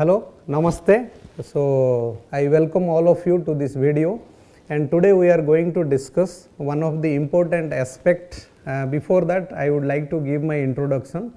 Hello, Namaste. So, I welcome all of you to this video and today we are going to discuss one of the important aspect. Uh, before that, I would like to give my introduction.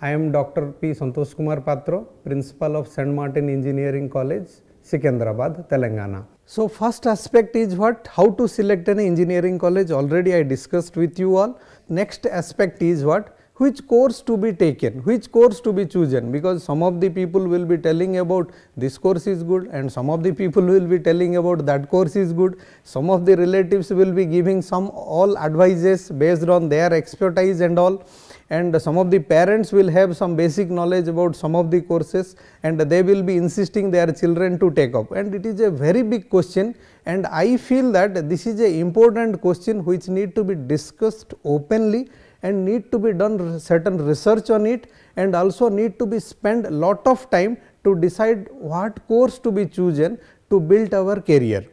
I am Dr. P. Santosh Kumar Patro, Principal of St. Martin Engineering College, Sikandrabad, Telangana. So, first aspect is what? How to select an engineering college. Already I discussed with you all. Next aspect is what? which course to be taken, which course to be chosen because some of the people will be telling about this course is good and some of the people will be telling about that course is good. Some of the relatives will be giving some all advices based on their expertise and all and some of the parents will have some basic knowledge about some of the courses and they will be insisting their children to take up and it is a very big question and I feel that this is a important question which need to be discussed openly and need to be done certain research on it and also need to be spent lot of time to decide what course to be chosen to build our career.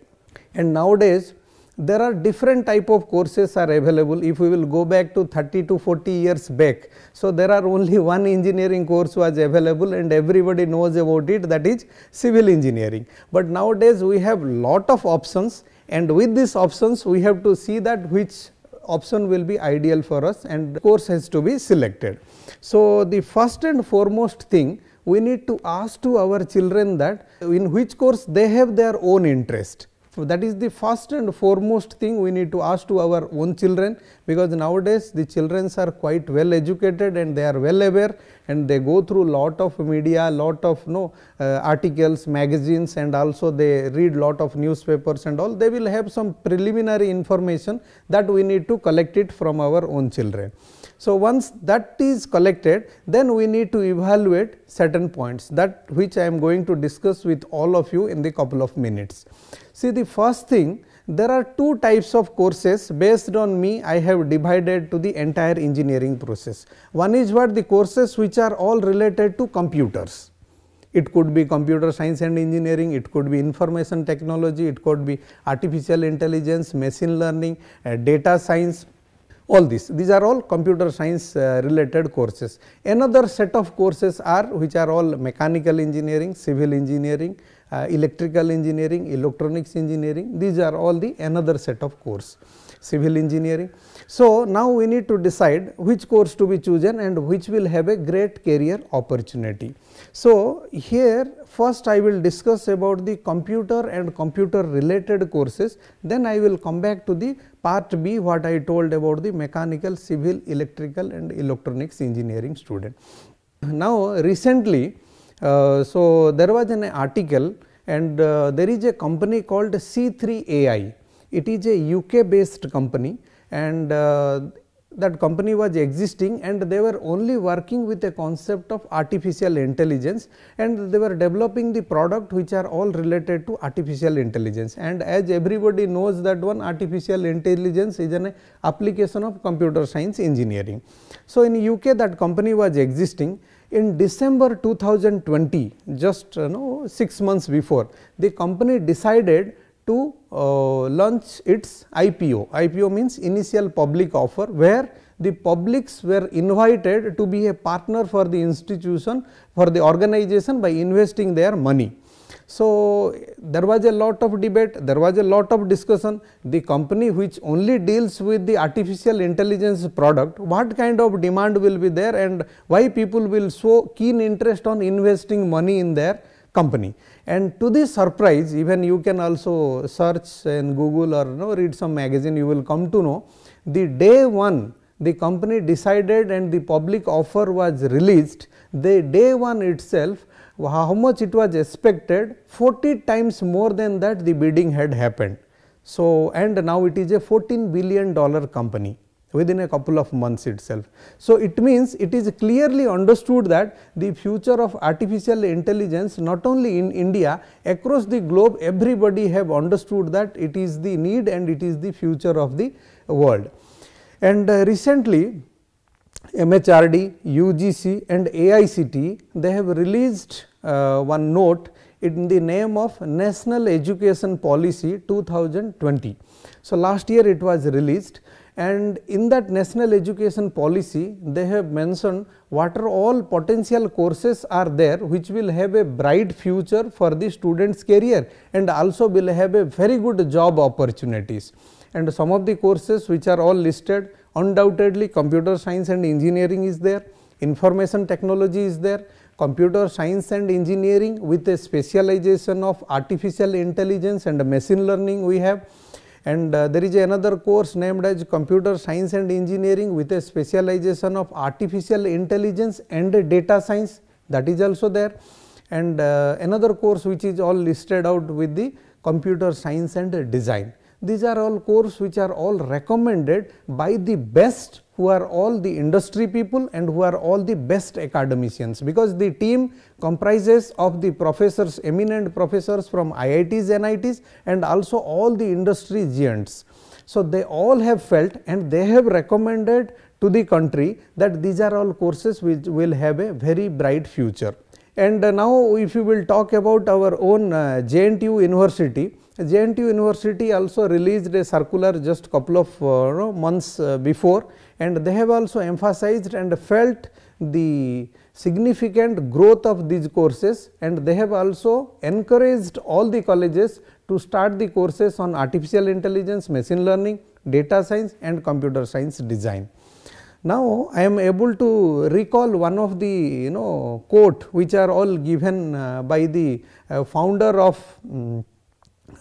And nowadays there are different type of courses are available if we will go back to 30 to 40 years back. So, there are only one engineering course was available and everybody knows about it that is civil engineering. But nowadays we have lot of options and with these options we have to see that which option will be ideal for us and course has to be selected. So, the first and foremost thing we need to ask to our children that in which course they have their own interest so, that is the first and foremost thing we need to ask to our own children, because nowadays the children are quite well educated and they are well aware and they go through lot of media, lot of you know, uh, articles, magazines and also they read lot of newspapers and all. They will have some preliminary information that we need to collect it from our own children. So, once that is collected then we need to evaluate certain points that which I am going to discuss with all of you in the couple of minutes. See the first thing there are two types of courses based on me I have divided to the entire engineering process. One is what the courses which are all related to computers it could be computer science and engineering, it could be information technology, it could be artificial intelligence, machine learning, uh, data science, all these these are all computer science uh, related courses. Another set of courses are which are all mechanical engineering, civil engineering, uh, electrical engineering, electronics engineering these are all the another set of course. Civil engineering so, now we need to decide which course to be chosen and which will have a great career opportunity. So, here first I will discuss about the computer and computer related courses, then I will come back to the part B what I told about the mechanical, civil, electrical and electronics engineering student. Now, recently, uh, so there was an article and uh, there is a company called C3AI. It is a UK based company and uh, that company was existing and they were only working with a concept of artificial intelligence and they were developing the product which are all related to artificial intelligence and as everybody knows that one artificial intelligence is an application of computer science engineering. So, in UK that company was existing in December 2020 just you know 6 months before the company decided to uh, launch its IPO. IPO means initial public offer where the publics were invited to be a partner for the institution for the organization by investing their money. So, there was a lot of debate, there was a lot of discussion. The company which only deals with the artificial intelligence product, what kind of demand will be there and why people will show keen interest on investing money in their company. And to this surprise, even you can also search in Google or you know, read some magazine, you will come to know the day one the company decided and the public offer was released, the day one itself how much it was expected 40 times more than that the bidding had happened. So, and now it is a 14 billion dollar company within a couple of months itself. So, it means it is clearly understood that the future of artificial intelligence not only in India across the globe everybody have understood that it is the need and it is the future of the world. And uh, recently MHRD, UGC and AICT they have released uh, one note in the name of National Education Policy 2020. So, last year it was released and in that national education policy they have mentioned what are all potential courses are there which will have a bright future for the students career and also will have a very good job opportunities and some of the courses which are all listed undoubtedly computer science and engineering is there information technology is there computer science and engineering with a specialization of artificial intelligence and machine learning we have and uh, there is another course named as computer science and engineering with a specialization of artificial intelligence and data science that is also there. And uh, another course which is all listed out with the computer science and design. These are all course which are all recommended by the best who are all the industry people and who are all the best academicians because the team comprises of the professors eminent professors from IITs NITs and also all the industry giants. So, they all have felt and they have recommended to the country that these are all courses which will have a very bright future. And now, if you will talk about our own uh, JNTU university, JNT University also released a circular just couple of uh, months uh, before and they have also emphasized and felt the significant growth of these courses and they have also encouraged all the colleges to start the courses on artificial intelligence, machine learning, data science and computer science design. Now, I am able to recall one of the you know quote which are all given uh, by the uh, founder of um,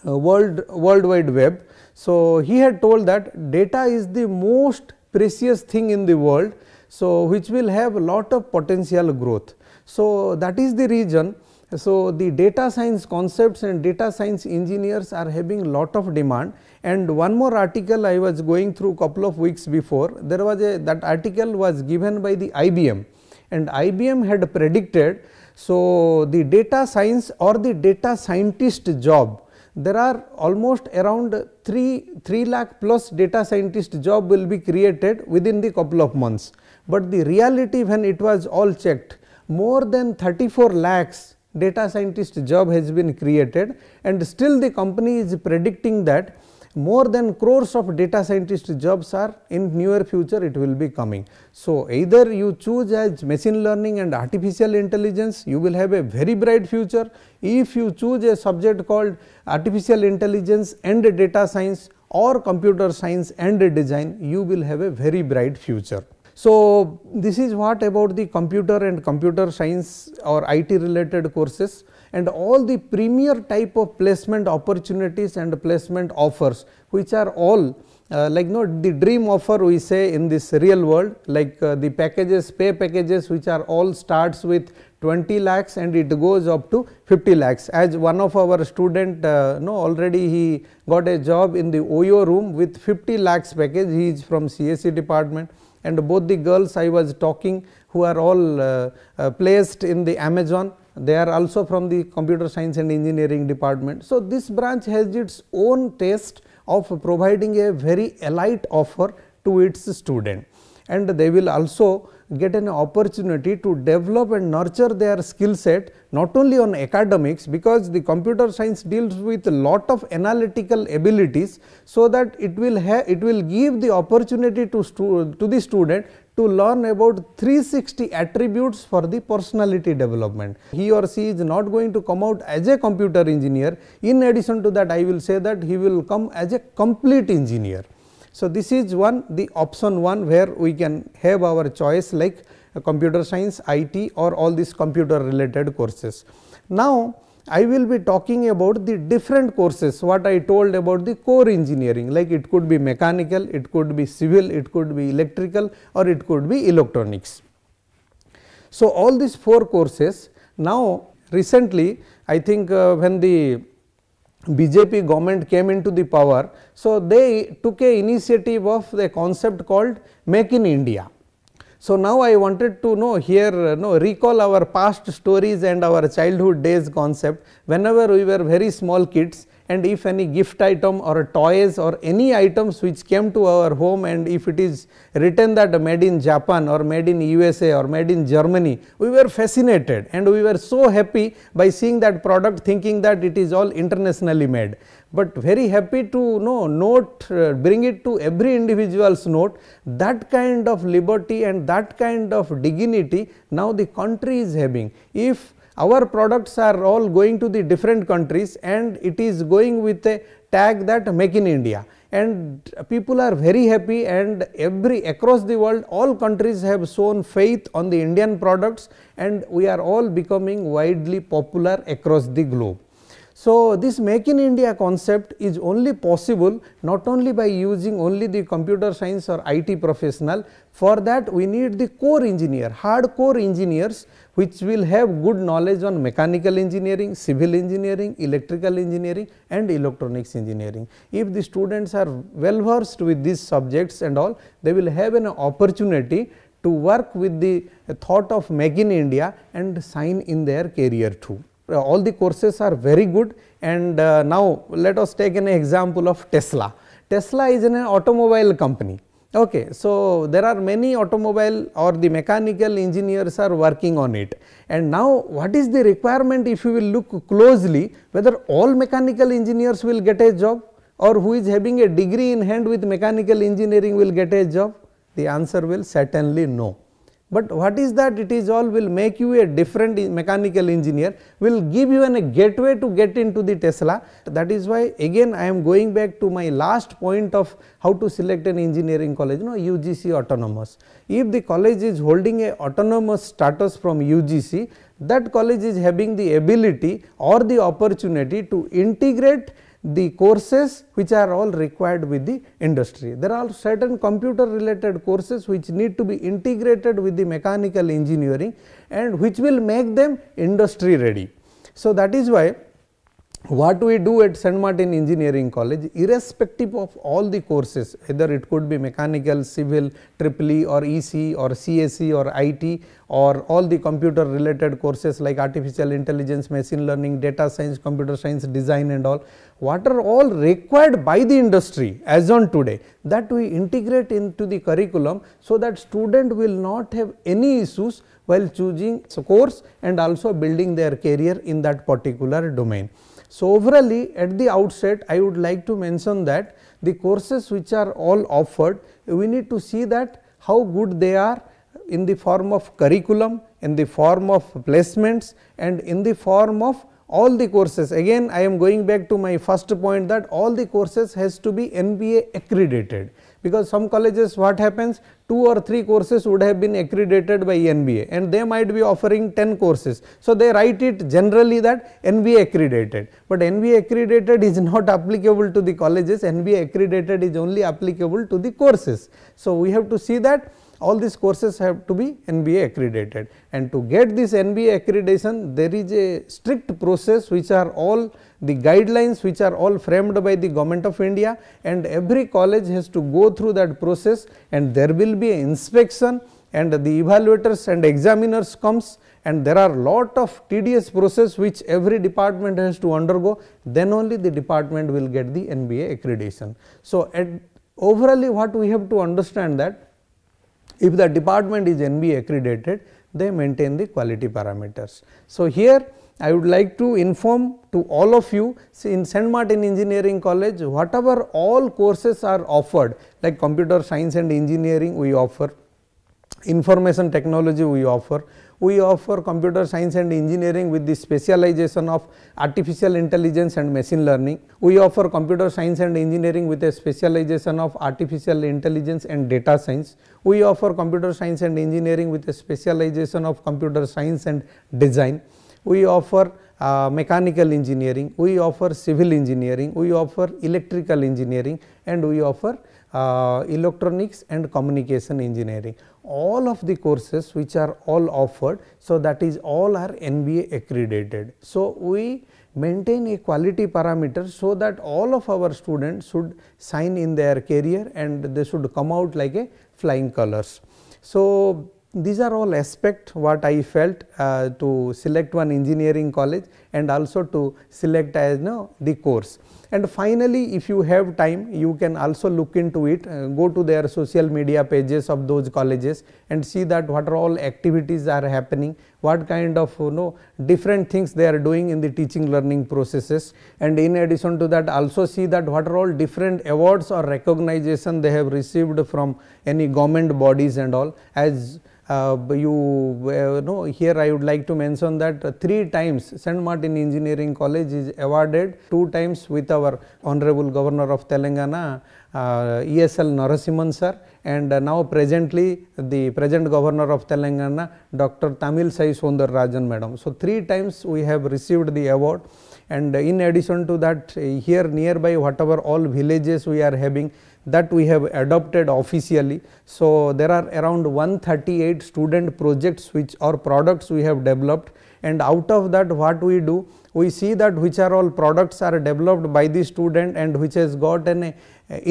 uh, world, world Wide Web. So, he had told that data is the most precious thing in the world. So, which will have a lot of potential growth. So, that is the reason. So, the data science concepts and data science engineers are having lot of demand and one more article I was going through couple of weeks before there was a that article was given by the IBM and IBM had predicted. So, the data science or the data scientist job there are almost around 3, 3 lakh plus data scientist job will be created within the couple of months. But the reality when it was all checked more than 34 lakhs data scientist job has been created and still the company is predicting that more than crores of data scientist jobs are in near future it will be coming. So, either you choose as machine learning and artificial intelligence you will have a very bright future. If you choose a subject called artificial intelligence and data science or computer science and design you will have a very bright future. So, this is what about the computer and computer science or IT related courses and all the premier type of placement opportunities and placement offers which are all uh, like you know the dream offer we say in this real world like uh, the packages pay packages which are all starts with 20 lakhs and it goes up to 50 lakhs as one of our student uh, no already he got a job in the OYO room with 50 lakhs package he is from CSE department and both the girls I was talking who are all uh, uh, placed in the Amazon they are also from the computer science and engineering department. So, this branch has its own taste of providing a very elite offer to its student and they will also get an opportunity to develop and nurture their skill set not only on academics because the computer science deals with a lot of analytical abilities so that it will have it will give the opportunity to to the student to learn about 360 attributes for the personality development. He or she is not going to come out as a computer engineer. In addition to that, I will say that he will come as a complete engineer. So, this is one the option one where we can have our choice like computer science, IT or all these computer related courses. Now, I will be talking about the different courses what I told about the core engineering like it could be mechanical, it could be civil, it could be electrical or it could be electronics. So, all these four courses now recently I think uh, when the BJP government came into the power. So, they took a initiative of the concept called make in India. So, now I wanted to know here know uh, recall our past stories and our childhood days concept whenever we were very small kids and if any gift item or toys or any items which came to our home and if it is written that made in Japan or made in USA or made in Germany, we were fascinated and we were so happy by seeing that product thinking that it is all internationally made. But very happy to know note uh, bring it to every individual's note that kind of liberty and that kind of dignity now the country is having. If our products are all going to the different countries and it is going with a tag that make in India and people are very happy and every across the world all countries have shown faith on the Indian products and we are all becoming widely popular across the globe. So, this make in India concept is only possible not only by using only the computer science or IT professional for that we need the core engineer hardcore engineers which will have good knowledge on mechanical engineering, civil engineering, electrical engineering and electronics engineering. If the students are well versed with these subjects and all, they will have an opportunity to work with the thought of make in India and sign in their career too. All the courses are very good and uh, now let us take an example of Tesla. Tesla is an automobile company Okay, so there are many automobile or the mechanical engineers are working on it. And now what is the requirement if you will look closely whether all mechanical engineers will get a job or who is having a degree in hand with mechanical engineering will get a job? The answer will certainly no. But what is that it is all will make you a different mechanical engineer will give you an, a gateway to get into the Tesla. That is why again I am going back to my last point of how to select an engineering college you no know, UGC autonomous. If the college is holding a autonomous status from UGC that college is having the ability or the opportunity to integrate the courses which are all required with the industry. There are certain computer related courses which need to be integrated with the mechanical engineering and which will make them industry ready. So, that is why what we do at St. Martin Engineering College irrespective of all the courses whether it could be mechanical, civil, E or EC or CSE or IT or all the computer related courses like artificial intelligence, machine learning, data science, computer science, design and all, what are all required by the industry as on today that we integrate into the curriculum. So, that student will not have any issues while choosing a course and also building their career in that particular domain. So, overally at the outset I would like to mention that the courses which are all offered we need to see that how good they are in the form of curriculum, in the form of placements and in the form of all the courses. Again I am going back to my first point that all the courses has to be NBA accredited because some colleges what happens two or three courses would have been accredited by NBA and they might be offering 10 courses. So, they write it generally that NBA accredited, but NBA accredited is not applicable to the colleges, NBA accredited is only applicable to the courses. So, we have to see that all these courses have to be NBA accredited and to get this NBA accreditation there is a strict process which are all the guidelines which are all framed by the government of India and every college has to go through that process and there will be inspection and the evaluators and examiners comes and there are lot of tedious process which every department has to undergo then only the department will get the NBA accreditation. So, at overally what we have to understand that if the department is NB accredited, they maintain the quality parameters. So, here I would like to inform to all of you see in St. Martin Engineering College whatever all courses are offered like computer science and engineering we offer, information technology we offer, we offer computer science and engineering with the specialization of artificial intelligence and machine learning. We offer computer science and engineering with a specialization of artificial intelligence and data science. We offer computer science and engineering with a specialization of computer science and design. We offer uh, mechanical engineering, we offer civil engineering, we offer electrical engineering and we offer uh, electronics and communication engineering all of the courses which are all offered so that is all are nba accredited so we maintain a quality parameter so that all of our students should sign in their career and they should come out like a flying colors so these are all aspect what i felt uh, to select one engineering college and also to select as you know, the course. And finally, if you have time, you can also look into it, uh, go to their social media pages of those colleges and see that what are all activities are happening, what kind of you know different things they are doing in the teaching learning processes. And in addition to that, also see that what are all different awards or recognition they have received from any government bodies and all as uh, you uh, know here I would like to mention that three times St. Martin in Engineering College is awarded two times with our Honorable Governor of Telangana uh, ESL Narasimhan sir and uh, now presently the present governor of Telangana Dr. Tamil Sai Sundar Rajan madam. So, three times we have received the award and uh, in addition to that here nearby whatever all villages we are having that we have adopted officially. So, there are around 138 student projects which or products we have developed and out of that what we do we see that which are all products are developed by the student and which has got an uh,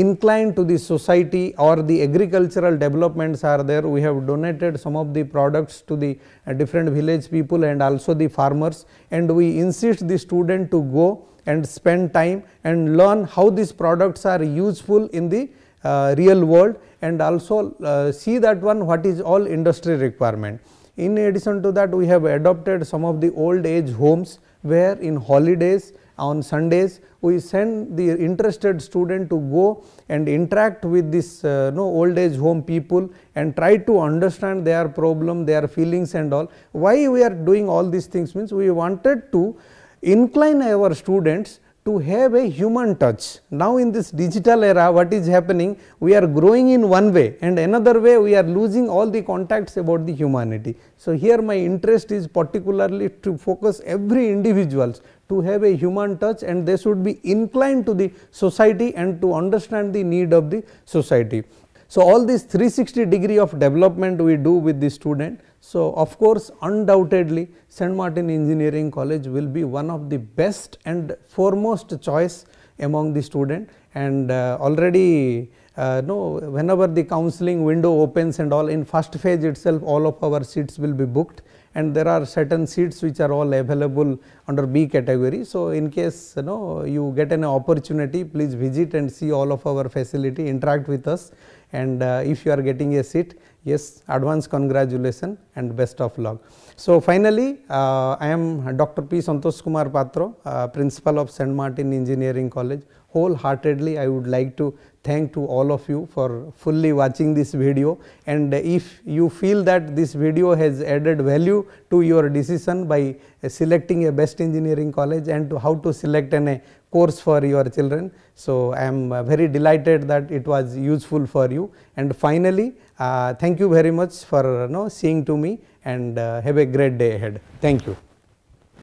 incline to the society or the agricultural developments are there. We have donated some of the products to the uh, different village people and also the farmers and we insist the student to go and spend time and learn how these products are useful in the uh, real world and also uh, see that one what is all industry requirement. In addition to that, we have adopted some of the old age homes where in holidays on Sundays we send the interested student to go and interact with this uh, no, old age home people and try to understand their problem, their feelings and all. Why we are doing all these things means we wanted to incline our students to have a human touch. Now, in this digital era what is happening we are growing in one way and another way we are losing all the contacts about the humanity. So, here my interest is particularly to focus every individuals to have a human touch and they should be inclined to the society and to understand the need of the society. So, all these 360 degree of development we do with the student so, of course, undoubtedly St. Martin Engineering College will be one of the best and foremost choice among the student and uh, already uh, no, whenever the counseling window opens and all in first phase itself all of our seats will be booked and there are certain seats which are all available under B category. So, in case you know you get an opportunity please visit and see all of our facility interact with us and uh, if you are getting a seat yes advance congratulation and best of luck. So finally, uh, I am Dr. P. Santosh Kumar Patro, uh, principal of St. Martin Engineering College. Wholeheartedly I would like to thank to all of you for fully watching this video and if you feel that this video has added value to your decision by selecting a best engineering college and to how to select an a course for your children. So I am very delighted that it was useful for you and finally uh, thank you very much for you know, seeing to me and uh, have a great day ahead. Thank you.